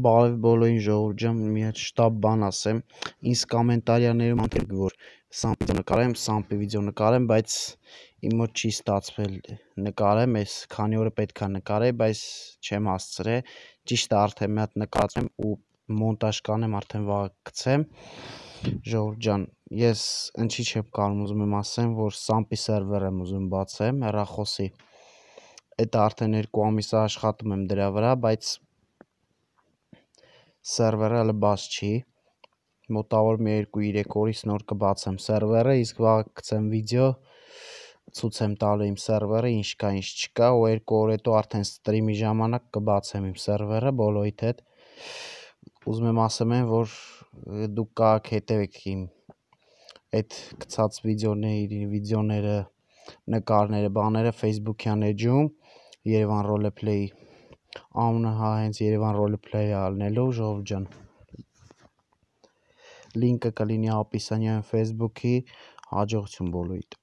Բարև բոլորին ժողովուրդյան, մի հատ շտաբ բան ասեմ։ Ինձ կոմենտարիաներում անկել որ սամպի վիդեո նկարեմ, սամպի վիդեո նկարեմ, բայց իմ մոտ չի ստացվել նկարեմ, այս քանի օրը պետքա նկարեի, բայց չեմ հասցրել։ Ճիշտ է, արդեն մի հատ նկարեմ ու մոնտաժ կանեմ, արդեն վաղը գցեմ։ Ժողովուրդյան, ես ինչի չեմ կարող ուզում եմ ասեմ, որ սամպի սերվեր եմ ուզում բացեմ հեռախոսի։ Այդ արդեն 2 ամիս է աշխատում եմ դրա վրա, բայց սերվերը հələ բաց չի մոտավոր մի 2-3 օրից նոր կբացեմ սերվերը իսկ վաղը կգցեմ վիդեո ցույց եմ տալու իմ սերվերը ինչ կա ինչ չկա ու երկու օր հետո արդեն ստրիմի ժամանակ կբացեմ իմ սերվերը բոլոյիդ հետ ուզում եմ ասեմ են որ դուք կաք հետևեք իմ այդ գցած վիդեոների վիդեոները նկարները բաները Facebook-յան էջում Երևան Roleplay-ի ԱՄՆ հա, հենց Երևան ռոլեփլեյ ալնելով Ժողով ջան լինքը կլինի ապիսանյան Facebook-ի հաջողություն բոլորիդ